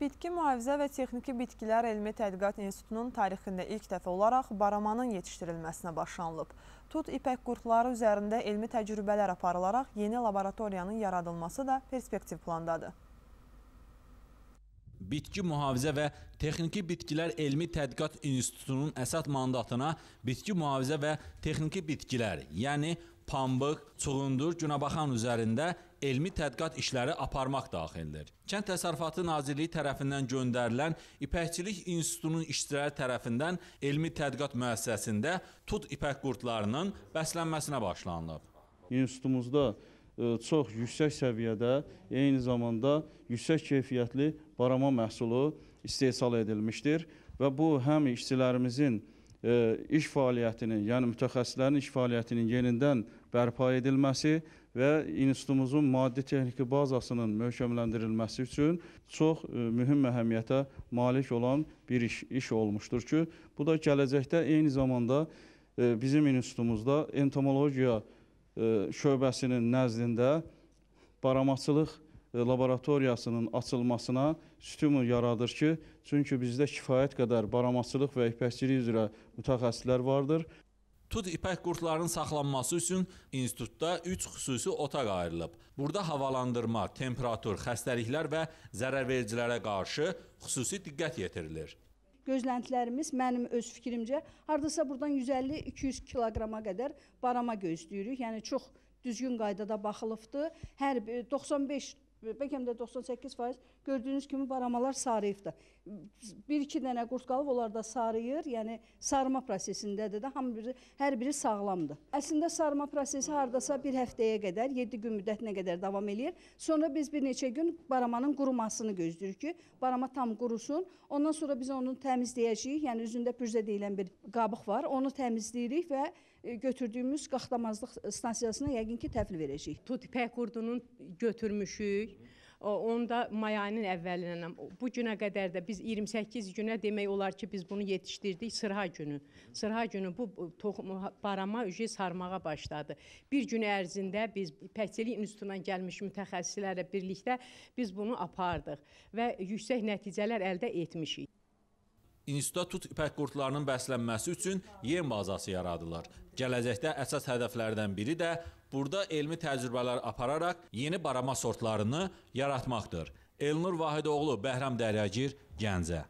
Bitki Mühafizə və Texniki Bitkilər Elmi Tədqiqat İnstitutunun tarixində ilk dəfə olaraq baramanın yetişdirilməsinə başlanılıb. Tut ipək qurtları üzərində elmi təcrübələr aparılaraq yeni laboratoriyanın yaradılması da perspektiv plandadır. Bitki Mühafizə və Texniki Bitkilər Elmi Tədqiqat İnstitutunun əsas mandatına bitki mühafizə və texniki bitkilər, yəni pambıq, çuğundur, günəbaxan üzərində elmi tədqiqat işləri aparmaq daxildir. Kənd Təsərrüfatı Nazirliyi tərəfindən göndərilən İpəkçilik İnstitutunun işçiləri tərəfindən elmi tədqiqat müəssisəsində tut ipək qurdlarının bəslənməsinə başlanılıb. İnstitutumuzda E, çox yüksək səviyyədə, eyni zamanda yüksək keyfiyyətli barama məhsulu istehsal edilmişdir və bu həm işçilərimizin e, iş fəaliyyətinin, yəni mütəxəssislərin iş fəaliyyətinin yenidən bərpa edilməsi və institutumuzun maddi-texniki bazasının möhkəmləndirilməsi üçün çox e, mühüm əhəmiyyətə malik olan bir iş, iş olmuşdur ki, bu da gələcəkdə eyni zamanda bizim institutumuzda entomologiya E, şöbəsinin nəzdində baramaçılıq e, laboratoriyasının açılmasına stimul yaradır ki, çünki bizdə kifayət qədər baramaçılıq və ipəkçilik üzrə mütəxəssislər vardır. Tut ipək qurtlarının saxlanması üçün institutda 3 xüsusi otaq ayrılıb. Burada havalandırma, temperatur, xəstəliklər və zərərvericilərə qarşı xüsusi diqqət yetirilir gözləntilərimiz mənim öz fikrimcə hardasa burdan 150-200 kiloqrama qədər barama gözləyirik. Yəni çox düzgün qaydada baxılıbdır. Hər 95 bəlkə də 98% gördüyünüz kimi baramalar sarıyıbdır. 1-2 dənə qurd qalıb onlar da sarıyır, yəni sarma prosesindədir də, hamı biri, hər biri sağlamdır. Əslində sarma prosesi hardasa bir həftəyə qədər, 7 gün müddətinə qədər davam eləyir. Sonra biz bir neçə gün baramanın qurumasını gözləyirik ki, barama tam qurusun. Ondan sonra biz onu təmizləyəcəyik, yəni üzündə pürzə deyilən bir qabıq var, onu təmizləyirik və e, götürdüyümüz qaxtamazlıq stansiyasına yəqin ki, təhvil verəcəyik. Tut ipək qurdunun götürmüşük, bilərik. Onda may ayının əvvəlindən bu günə qədər də biz 28 günə demək olar ki, biz bunu yetişdirdik sırğa günü. Sırğa günü bu toxum barama ücə sarmağa başladı. Bir gün ərzində biz Pəkçilik İnstitutundan gəlmiş mütəxəssislərlə birlikdə biz bunu apardıq və yüksək nəticələr əldə etmişik. İnstitutda tut ipək qurdlarının bəslənməsi üçün yem bazası yaradılır. Gələcəkdə əsas hədəflərdən biri də burada elmi təcrübələr apararaq yeni barama sortlarını yaratmaqdır. Elnur Vahidoğlu, Bəhrəm Dəryagir, Gəncə.